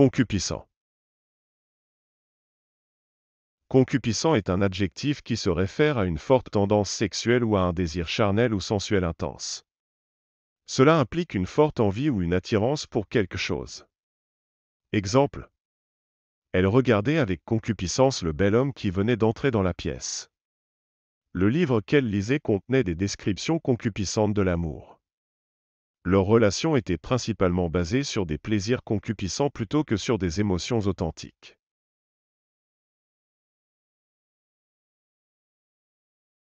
Concupiscent. Concupiscent est un adjectif qui se réfère à une forte tendance sexuelle ou à un désir charnel ou sensuel intense. Cela implique une forte envie ou une attirance pour quelque chose. Exemple. Elle regardait avec concupiscence le bel homme qui venait d'entrer dans la pièce. Le livre qu'elle lisait contenait des descriptions concupiscentes de l'amour. Leur relation était principalement basée sur des plaisirs concupiscents plutôt que sur des émotions authentiques.